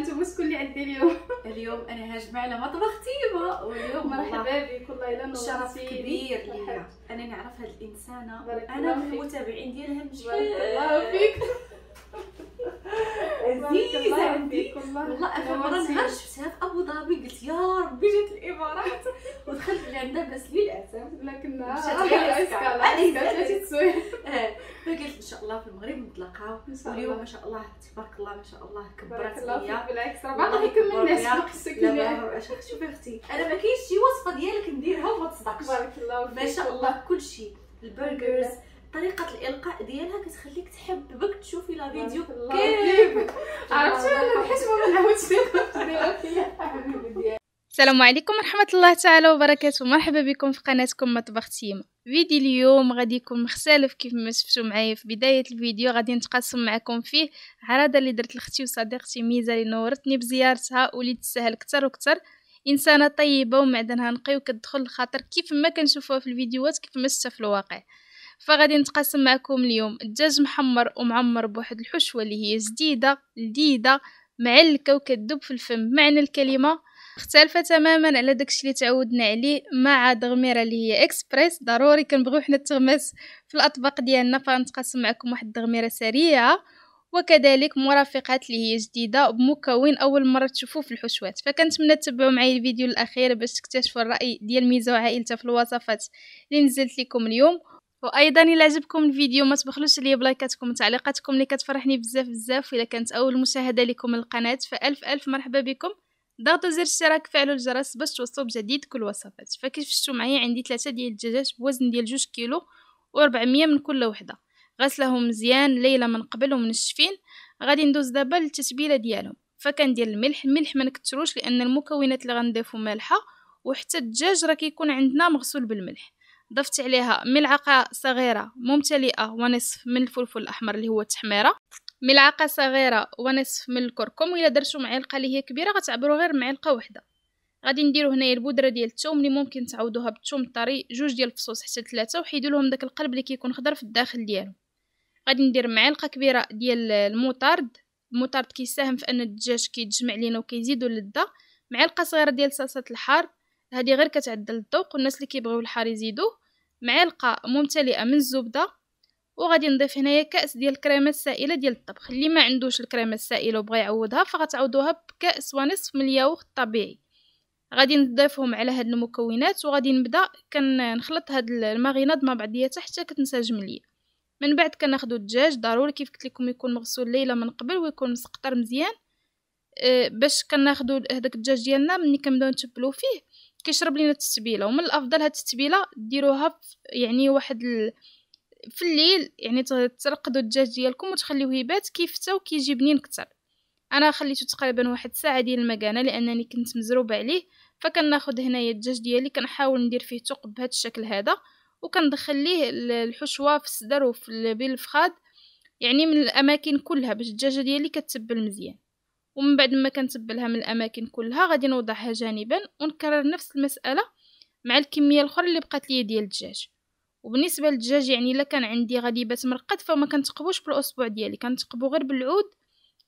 انتم مش كل عندي اليوم اليوم انا هاجمه على مطبخ تيما واليوم مرحبا بك والله الا شرف كبير ليا انا نعرف هاد الانسانه انا من المتابعين ديالها مش الله فيك عزيزه عندي والله اخر مره نهار شفتها في ابو ظبي قلت يا ربي جات الامارات ودخلت لعندها بس لي العسل ولكن مشات فقلت ان شاء الله في المغرب نتلاقاو اليوم ما شاء الله تبارك الله ما شاء الله كبرت ليا بالعكس راه باقي كمل الناس فوق شوفي اختي انا ما كاينش شي وصفه ديالك نديرها وما تصدقش بارك الله فيك ما شاء الله كل شيء البرجرز طريقه الالقاء ديالها كتخليك تحببك تشوفي لا فيديو كيف عرفتي حيت ما عاودتش السلام عليكم ورحمة الله تعالى وبركاته مرحبا بكم في قناتكم مطبخ تيما فيديو اليوم غادي يكون مختلف كيف ما شفتوا معايا في بداية الفيديو غادي نتقاسم معكم فيه عرضة اللي درت لختي وصديقتي ميزة اللي نورتني بزيارتها واللي تسهل كتر وكتر انسانة طيبة ومعدنها نقي وكتدخل الخاطر كيف ما كنشوفوها في الفيديوهات كيف ما شفتها في الواقع فغادي نتقاسم معكم اليوم الدجاج محمر ومعمر بواحد الحشوه اللي هي جديده لذيذه معلكه وكتذوب في الفم معنى الكلمه مختلفه تماما على داكشي اللي تعودنا عليه مع دغميرة اللي هي اكسبريس ضروري كنبغيو حنا التغمس في الاطباق ديالنا فنتقاسم معكم واحد الدغميرة سريعه وكذلك مرافقات اللي هي جديده بمكون اول مره تشوفوه في الحشوات فكنتمنى تتبعوا معايا الفيديو الاخير باش تكتشفوا الراي ديال ميزه وعائلتها في الوصفات اللي نزلت لكم اليوم وايضا الى عجبكم الفيديو ما تبخلوش عليا بلايكاتكم وتعليقاتكم اللي كتفرحني بزاف بزاف والا كانت اول مشاهده لكم القناه فالف الف مرحبا بكم ضغطوا زر الاشتراك فعلوا الجرس باش توصلوا بجديد كل وصفات فكيف شفتوا معايا عندي ثلاثه ديال الدجاج بوزن ديال جوج كيلو و400 من كل وحده غسلهم مزيان ليله من قبل ومنشفين غادي ندوز دابا للتتبيله ديالهم فكندير الملح الملح ما نكثروش لان المكونات اللي غنضيفو مالحه وحتى الدجاج راه كيكون عندنا مغسول بالملح ضفت عليها ملعقة صغيرة ممتلئة ونصف من الفلفل الأحمر اللي هو التحميرة ملعقة صغيرة ونصف من الكركم وإلا درتو معلقة اللي هي كبيرة غتعبرو غير معلقة واحدة غادي نديرو هنايا البودرة ديال الثوم اللي ممكن تعوضوها بالثوم الطري جوج ديال الفصوص حتى ثلاثة وحيدو لهم داك القلب اللي كيكون خضر في الداخل ديالو غادي ندير معلقة كبيرة ديال المطارد المطارد كيساهم في ان الدجاج كيتجمع لينا وكيزيدو اللذة معلقة صغيرة ديال صلصة الحار هادي غير كتعدل الذوق والناس اللي كيبغيو الحار يزيدوه معلقه ممتلئه من الزبده وغادي نضيف هنايا كاس ديال الكريمه السائله ديال الطبخ اللي ما عندوش الكريمه السائله وبغى يعوضها فغتعوضوها بكاس ونصف من الياغورت الطبيعي غادي نضيفهم على هاد المكونات وغادي نبدا كنخلط هاد الماريناد مع بعضياتها حتى كتنسجم ليا من بعد كناخدو الدجاج ضروري كيف قلت لكم يكون مغسول ليله من قبل ويكون مسقطر مزيان أه، باش كناخدو هداك الدجاج ديالنا ملي كنبداو نتبلو فيه كيشرب لينا التتبيله ومن الافضل هاد التتبيله ديروها يعني واحد ال... في الليل يعني ترقدوا الدجاج ديالكم وتخليوه يبات كيفته وكيجي بنين كتر انا خليته تقريبا واحد ساعه ديال المكانه لانني كنت مزروبه عليه فكناخذ هنايا الدجاج ديالي كنحاول ندير فيه ثقب بهذا الشكل هذا وكندخل ليه الحشوه في الصدر وفي بالفخاد يعني من الاماكن كلها باش الدجاجه ديالي كتبل مزيان ومن بعد ما كنتبلها من الاماكن كلها غادي نوضعها جانبا ونكرر نفس المساله مع الكميه الاخرى اللي بقات لي ديال الدجاج وبالنسبه للدجاج يعني الا كان عندي غادي يبات مرقد فما كنتقبوش بالاسبوع ديالي كنتقبو غير بالعود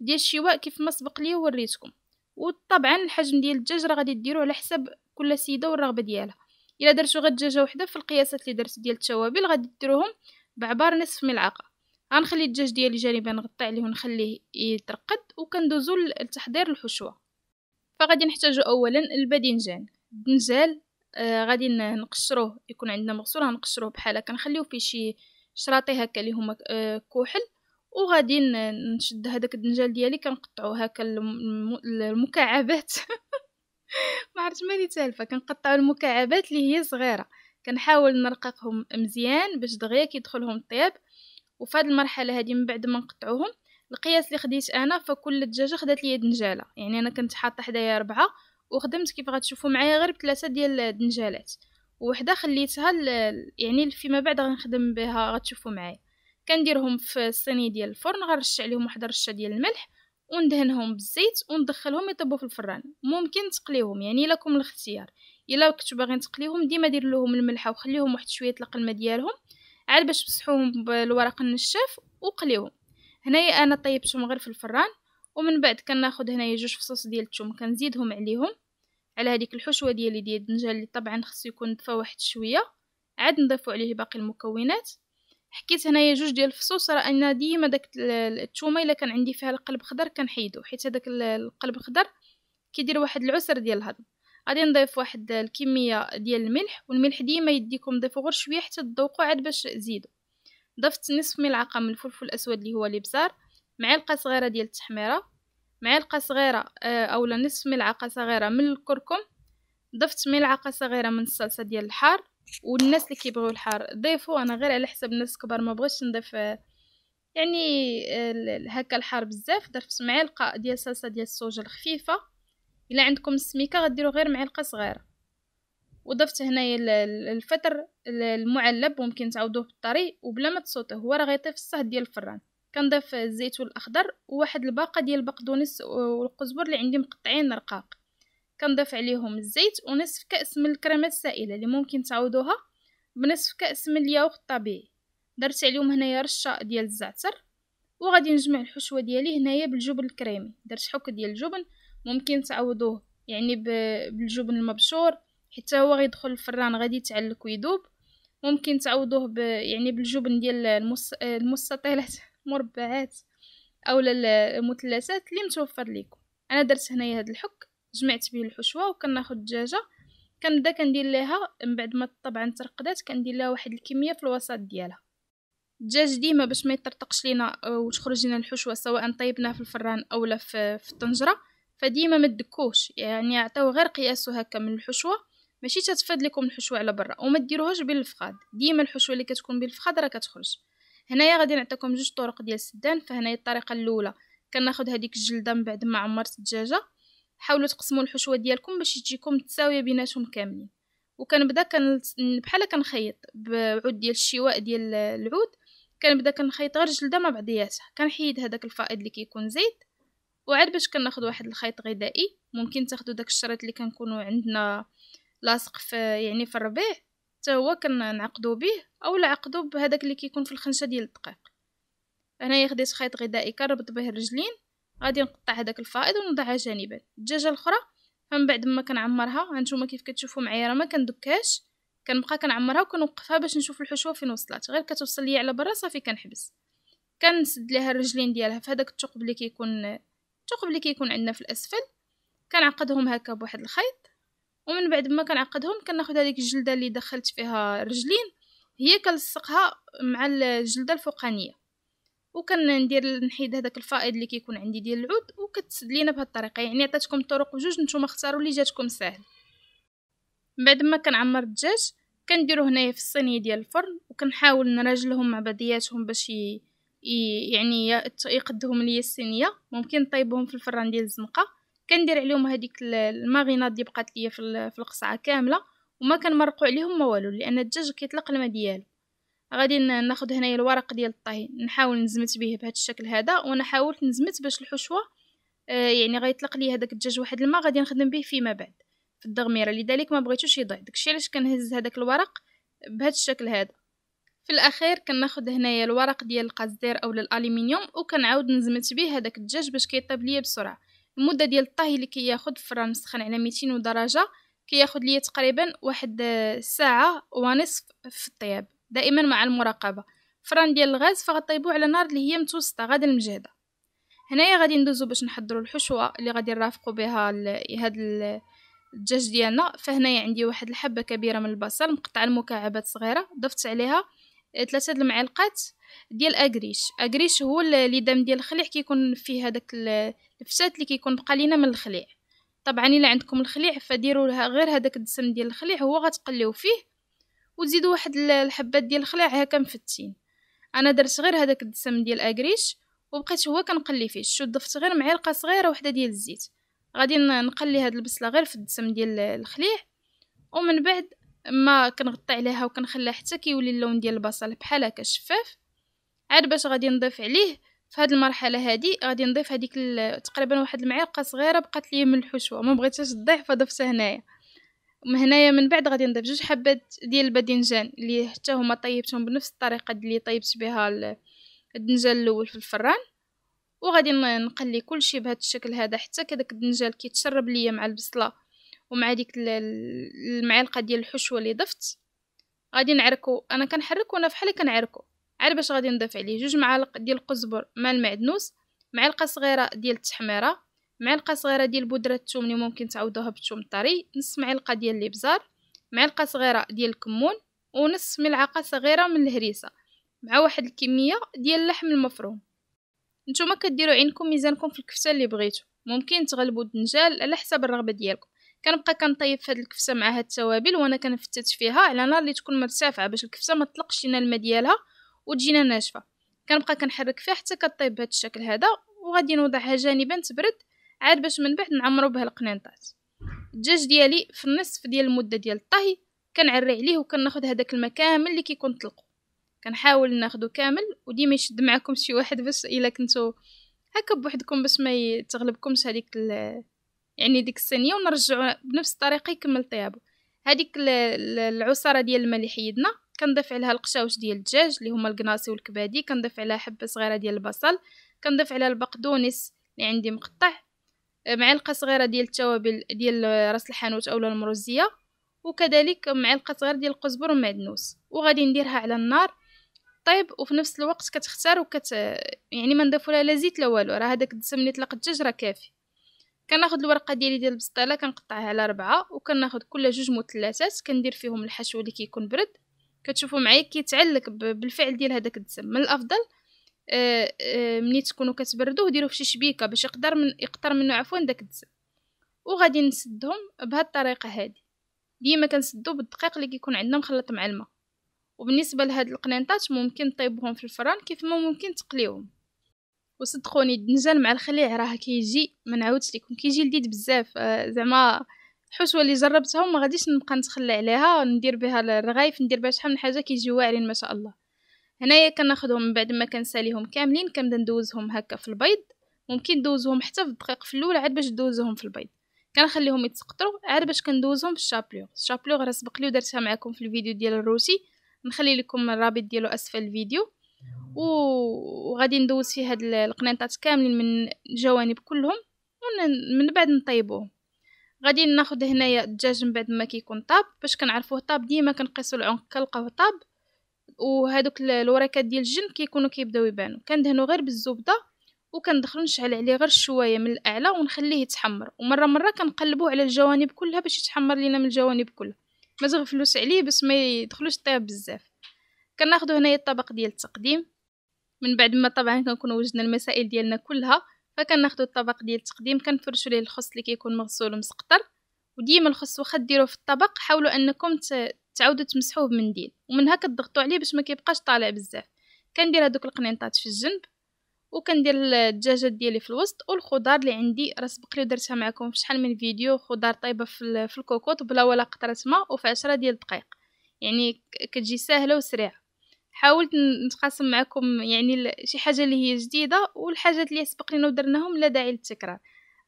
ديال الشواء كيف ما سبق لي وريتكم وطبعا الحجم ديال الدجاج راه غادي ديروه على حسب كل سيده والرغبه ديالها الا درتو غير دجاجه وحده في القياسات اللي درت ديال التوابل غادي ديروهم بعبار نصف ملعقه غنخلي الدجاج ديالي جانبا نغطي عليه ونخليه يترقد وكندوزو لتحضير الحشوه فغادي نحتاجو اولا الباذنجان الدنجال آه غادي نقشروه يكون عندنا مغسول غنقشروه بحال هكا نخليو فيه شي شراطي هكا اللي هما آه كحل وغادي نشد هذاك الدنجال ديالي كنقطعو هكا المكعبات ما عرفت ماني تالفه كنقطعو المكعبات اللي هي صغيره كنحاول نرققهم مزيان باش دغيا كيدخلهم الطياب وفي هذه المرحله هذه من بعد ما نقطعوهم القياس اللي خديت انا فكل دجاجه خدات لي دنجاله يعني انا كنت حاطه حدايا ربعه وخدمت كيف غتشوفوا معايا غير بثلاثه ديال الدنجالات وحده خليتها يعني فيما بعد غنخدم بها غتشوفوا معايا كنديرهم في الصينيه ديال الفرن غنرش عليهم واحد الرشه ديال الملح وندهنهم بالزيت وندخلهم يطيبوا في الفران ممكن تقليهم يعني لكم الاختيار الا كنتو باغيين تقليهم ديما دير لهم الملح وخليهم واحد شويه القلمه ديالهم عاد باش مسحوهم بالورق النشاف وقليوهم هنايا انا طيبتهم غير في الفران ومن بعد كناخد هنايا جوج فصوص ديال الثوم كنزيدهم عليهم على هذيك الحشوه ديالي ديال الدنجال اللي طبعا خصو يكون دفا واحد شويه عاد نضيفوا عليه باقي المكونات حكيت هنايا جوج ديال الفصوص راه انا ديما داك الثومه الا كان عندي فيها القلب خضر كنحيدو حيت هذاك القلب الخضر كيدير واحد العسر ديال الهضم غادي نضيف واحد الكميه ديال الملح والملح ديما يديكم ضيفوا غير شويه حتى تذوقوا عاد باش تزيدوا ضفت نصف ملعقه من الفلفل الاسود اللي هو الابزار معلقه صغيره ديال التحميره معلقه صغيره آه، اولا نصف ملعقه صغيره من الكركم ضفت ملعقه صغيره من الصلصه ديال الحار والناس اللي كيبغيو الحار ضيفوا انا غير على حسب الناس كبار ما بغيتش نضيف آه، يعني آه، هكا الحار بزاف درت معلقه ديال صلصه ديال الصوجه الخفيفه الا عندكم السميكه غديروا غير معلقه صغيره وضفت هنايا الفطر المعلب ممكن تعوضوه بالطري وبلا ما تسوطيه هو راه غيطيب في الصهد ديال الفران كنضيف الزيتون الاخضر وواحد الباقه ديال البقدونس والقزبر اللي عندي مقطعين رقاق كنضيف عليهم الزيت ونصف كاس من الكريمه السائله اللي ممكن تعوضوها بنصف كاس من الياغورت الطبيعي درت عليهم هنايا رشه ديال الزعتر وغادي نجمع الحشوه ديالي هنايا بالجبن الكريمي درت حك ديال الجبن ممكن تعوضوه يعني بالجبن المبشور حتى هو غيدخل الفران غادي يتعلق ويذوب ممكن تعوضوه ب يعني بالجبن ديال المستطيلات المربعات او المثلثات اللي متوفر لكم انا درت هنايا هذا الحك جمعت به الحشوه وكناخذ الدجاجه كنبدا كندير ليها من بعد ما طبعا ترقدات كندير لها واحد الكميه في الوسط ديالها الدجاج ديما باش ما يطرطقش لينا آه، وتخرج لينا الحشوه سواء طيبناه في الفران اولا في الطنجره فديما ما تدكوش يعني عطاو غير قياسو هكا من الحشوه ماشي تتفاد لكم الحشوه على برا وما ديروهاش بالفخاد ديما الحشوه اللي كتكون بالفخاد راه كتخرج هنايا غادي نعطيكم جوج طرق ديال السدان فهنايا الطريقه الاولى كناخذ هذيك الجلده من بعد ما عمرت الدجاجه حاولوا تقسموا الحشوه ديالكم باش تجيكم متساويه بيناتهم كاملين وكنبدا كن بحال كنخيط بعود ديال الشواء ديال العود كنبدا كنخيط غير جلده مع بعضياتها كنحيد هذاك الفائض اللي كيكون زيت وعاد باش كناخذ واحد الخيط غذائي ممكن تاخذوا داك الشريط اللي كنكونوا عندنا لاصق في يعني في الربيع حتى هو كنعقدو به اولا عقدو بهذاك اللي كيكون في الخنشه ديال الدقيق هنايا خديت خيط غذائي كنربط به الرجلين غادي نقطع هذاك الفائض ونضعها جانبا الدجاجه الاخرى من بعد ما كنعمرها هانتوما كيف كتشوفوا معايا راه ما كندكاش كنبقى كنعمرها وكنوقفها باش نشوف الحشوه فين وصلت غير كتوصل ليا على برا صافي كنحبس كنسد ليها الرجلين ديالها في هذاك الثقب اللي كيكون الثقب اللي كيكون عندنا في الاسفل كنعقدهم هكا بواحد الخيط ومن بعد ما كنعقدهم كناخد هذيك الجلده اللي دخلت فيها رجلين هي كنلصقها مع الجلده الفوقانيه وكندير نحيد هذاك الفائض اللي كيكون عندي ديال العود وكتسد لينا بهذه الطريقه يعني عطيتكم الطرق جوج نتوما اختاروا اللي جاتكم ساهل بعد ما كنعمر الدجاج كنديرو هنايا في الصينيه ديال الفرن وكنحاول نراجلهم مع بعضياتهم باش يعني يقدهم ليا الصينيه ممكن نطيبهم في الفران ديال الزنقه كندير عليهم هذيك الماغينات اللي بقات ليا في القصعه كامله وما كنمرقوا عليهم ما والو لان الدجاج كيطلق الماء ديالو غادي ناخذ هنايا الورق ديال الطهي نحاول نزمت به بهذا الشكل هذا وانا حاولت نزمت باش الحشوه آه، يعني غيطلق لي هذاك الدجاج واحد الماء غادي نخدم به فيما بعد في الدغميره لذلك ما بغيتوش يضيع داكشي علاش كنهز هذاك الورق بهذا الشكل هذا في الاخير كناخد هنايا الورق ديال القزدير اولا الالومنيوم وكنعاود نزمت به هذاك الدجاج باش كيطيب ليا بسرعه المده ديال الطهي اللي كياخد كي الفران مسخن على 200 درجه كياخد ليا تقريبا واحد ساعه ونصف في الطياب دائما مع المراقبه فران ديال الغاز فغطيبو على نار اللي هي متوسطه غادا المجهده هنايا غادي ندوزو باش نحضروا الحشوه اللي غادي نرافقوا بها هذا الدجاج ديالنا فهنايا عندي واحد الحبه كبيره من البصل مقطع المكعبات صغيره ضفت عليها ثلاثه المعلقات ديال اكريش اكريش هو الليدام ديال الخليع كيكون فيه هذاك الفساد اللي كيكون بقى لينا من الخليع طبعا الا عندكم الخليع فديروا لها غير هذاك الدسم ديال الخليع هو غتقليو فيه وتزيدوا واحد الحبات ديال الخليع هكا مفتين انا درت غير هذاك الدسم ديال اكريش وبقيت هو كنقلي فيه شو ضفت غير معلقه صغيره وحده ديال الزيت غادي نقلي هاد البصله غير في الدسم ديال الخليع ومن بعد ما كنغطي عليها وكنخليها حتى كيولي اللون ديال البصل بحال هكا شفاف عاد باش غادي نضيف عليه في هذه المرحله هذه غادي نضيف هذيك تقريبا واحد المعلقه صغيره بقات لي من الحشوه ما بغيتهاش تضيع فضفتها هنايا من هنايا من بعد غادي نضيف جوج حبات ديال الباذنجان اللي حتى هما طيبتهم بنفس الطريقه اللي طيبت بها الدنجال الاول في الفران وغادي نقلي كلشي بهذا الشكل هذا حتى كداك الدنجال كيتشرب ليا مع البصله ومع ديك المعلقه ديال الحشوه اللي ضفت غادي نعركو انا كنحرك وانا بحال كنعركو عاد باش غادي نضيف عليه جوج معالق ديال القزبر مع المعدنوس معلقه صغيره ديال التحميره معلقه صغيره ديال بودره الثوم اللي ممكن تعوضوها بالثوم الطري نص معلقه ديال الابزار معلقه صغيره ديال الكمون ونص ملعقه صغيره من الهريسه مع واحد الكميه ديال اللحم المفروم نتوما كديروا عينكم ميزانكم في الكفته اللي بغيتو ممكن تغلبوا الدنجال على حسب الرغبه ديالكم كنبقى كنطيب في هذه الكفسه مع هاد التوابل وانا كنفتت فيها على نار اللي تكون مرتفعه باش الكفسه ما تطلقش لينا الماء ديالها وتجينا ناشفه كنبقى كنحرك فيها حتى كطيب بهذا الشكل هذا وغادي نوضعها جانبا تبرد عاد باش من بعد نعمرو بها القنينطات الدجاج ديالي في النصف ديال المده ديال الطهي كنعري عليه وكناخذ هذاك الماء كامل اللي كيكون طلقو كنحاول ناخذو كامل وديما يشد معكم شي واحد باش الا كنتو هكا بوحدكم باش ما تغلبكمش هذيك يعني ديك الصينيه ونرجعو بنفس الطريقه يكمل طيابو هذيك العصاره ديال الماء اللي حيدنا كنضيف عليها القشاوش ديال الدجاج اللي هما القناصي والكبادي كنضيف عليها حبه صغيره ديال البصل كنضيف عليها البقدونس اللي عندي مقطع آه، معلقه صغيره ديال التوابل ديال راس الحانوت اولا المروزيه وكذلك معلقه صغيره ديال القزبر والمعدنوس وغادي نديرها على النار طيب وفي نفس الوقت كتختار وكت يعني ما نضيفوا لا زيت لا والو راه هذاك الدسم اللي طلق الدجاج راه كافي كناخد الورقه ديالي ديال البسطيله كنقطعها على ربعة وكناخد كل جوج مثلثات كندير فيهم الحشو اللي كيكون برد كتشوفوا معايا كيتعلق بالفعل ديال هذاك الدسم من الافضل آه آه مني تكونوا كتبردوه ديروه فشي شبيكه باش يقدر من يقدر منه عفوا داك الدسم وغادي نسدهم بهاد الطريقه هذه ديما كنسدو بالدقيق اللي كيكون عندنا مخلط مع الماء وبالنسبه لهاد القنينطات ممكن طيبوهم في الفران كيف ما ممكن تقليوهم وصدقوني الدنجال مع الخليع راه كيجي ما نعاودش لكم كيجي لذيذ بزاف آه، زعما الحشوه اللي جربتهم وما غاديش نبقى نتخلى عليها ندير بها الرغايف ندير بها شحال من حاجه كيجيو واعرين ما شاء الله هنايا كناخذهم من بعد ما كنساليهم كاملين كنبدا ندوزهم هكا في البيض ممكن ندوزهم حتى في الدقيق في الاول عاد باش ندوزهم في البيض كنخليهم يتسقطروا عاد باش كندوزهم في الشابلوغ الشابلوغ راه سبق لي ودرتها معكم في الفيديو ديال الروسي نخلي لكم الرابط ديالو اسفل الفيديو وغادي ندوز فيه هاد القنيطات كاملين من الجوانب كلهم ومن بعد نطيبوه غادي ناخد هنايا الدجاج من بعد ما كيكون طاب باش كنعرفوه طاب ديما كنقيسو العنق كنلقاوه طاب وهذوك الوريكات ديال الجن كيكونوا كيبداو يبانو كندهنو غير بالزبده وكندخلو نشعل عليه غير الشوايه من الاعلى ونخليه يتحمر ومره مره كنقلبوه على الجوانب كلها باش يتحمر لينا من الجوانب كلها ما تغفلوش عليه باش ما يدخلوش طيب بزاف كناخذوا هنايا الطبق ديال التقديم من بعد ما طبعا كنكونوا وجدنا المسائل ديالنا كلها فكناخذوا الطبق ديال التقديم كنفرشوا ليه الخس اللي كيكون مغسول ومسقطر وديما الخس واخا ديروه في الطبق حاولوا انكم تعاودوا تمسحوه بمنديل ومنها كتضغطوا عليه باش ما كيبقاش طالع بزاف كندير هذوك القنينطات في الجنب وكندير الدجاجات ديالي في الوسط والخضار اللي عندي راه سبق لي درتها معكم في شحال من فيديو خضار طيبه في الكوكوط بلا ولا قطره ماء وفي 10 ديال الدقائق يعني كتجي ساهله وسريعه حاولت نتقاسم معكم يعني شي حاجه اللي هي جديده والحاجات اللي سبق لينا ودرناهم لا داعي للتكرار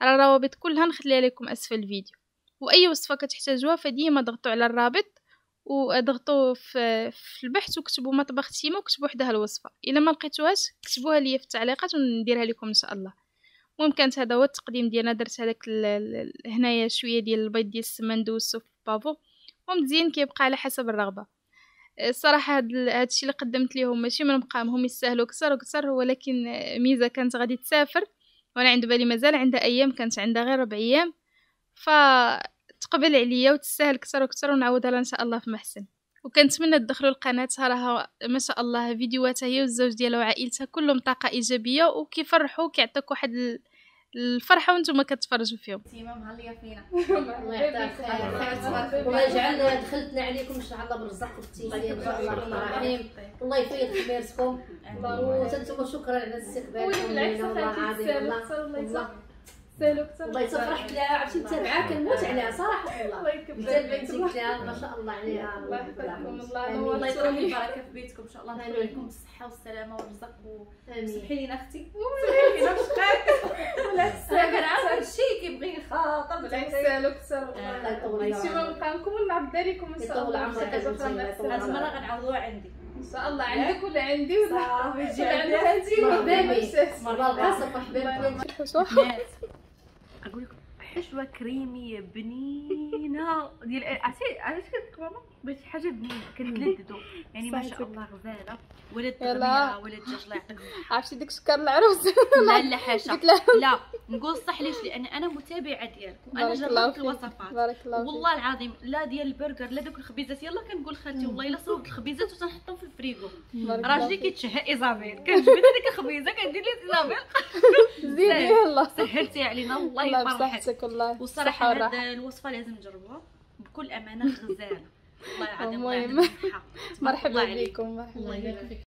على الروابط كلها نخليها لكم اسفل الفيديو واي وصفه كتحتاجوها فديما ضغطوا على الرابط وضغطوا في, في البحث وكتبوا مطبخ تيما وكتبوا حداها الوصفه الا ما لقيتوهاش كتبوها لي في التعليقات ونديرها لكم ان شاء الله المهم كانت هذا هو التقديم ديالنا درت هذاك هنايا شويه ديال البيض ديال السمندوس دوزتو في البافو ومزيان كيبقى على حسب الرغبه الصراحه هاد الشيء اللي قدمت ليهم ماشي من مقامهم يستاهلوا كسر وكسر ولكن ميزه كانت غادي تسافر وانا عند بالي مازال عندها ايام كانت عندها غير ربع ايام فتقبل عليا وتستاهل كسر وكسر ونعوضها لها ان شاء الله في محسن وكنتمنى تدخلوا القناه راها ما شاء الله فيديوهاتها هي والزوج ديالها وعائلتها كلهم طاقه ايجابيه وكيفرحوا كيعطيك واحد الفرحه وانتم كتفرجوا فيهم تيما مهليه فينا الله يعطيك الخير ويجعل دخلتنا عليكم ان شاء الله بالرزق والتيسير ان شاء الله الرحمن الرحيم الله يفيض خبيرتكم وانتم شكرا على استقبالكم والله العظيم الله سالو كثر الله تفرحت الله عرفتي الله كنموت عليها صراحه والله الله يكبر بنتك لها ما شاء الله عليها الله يحفظكم الله الله يكرم البركه في بيتكم ان شاء الله نتمنى لكم بالصحه والسلامه والرزق وسمحي لينا اختي سمحي لينا ولا تسال عارفه شي كيبغي يخاطب ولا يسالو كثر نسيو نلقاكم ونعبد عليكم ان شاء الله هاد المره غنعوضوها عندي ان شاء الله عندك ولا عندي ولا ولا عند هانتي وبابي مره الغاصب مرحبا بكم اقول لكم حشوه كريميه بنينه ديال عرفتي عرفتي ماما بس حاجه بنينه كنلددو يعني ما شاء الله غزاله ولا التغميره ولا الدجاج الله يعطيك عرفتي ديك سكر العروس لا لا حاشا لا نقول صح ليش لان انا متابعه ديالك وانا جربت الوصفات بارك الله والله العظيم لا ديال البرجر لا دوك الخبيزات يلا كنقول خالتي والله الا صوبت الخبيزات وتنحطهم في الفريغو راجلي كيتشهى ايزابيل كنجبد ديك الخبيزه كندير لي ايزابيل زيدي يلا سهلتي علينا والله يبارك فيك والصراحه هذه الوصفه لازم نجربوها بكل امانه غزاله والله العظيم مرحبا بكم مرحبا بكم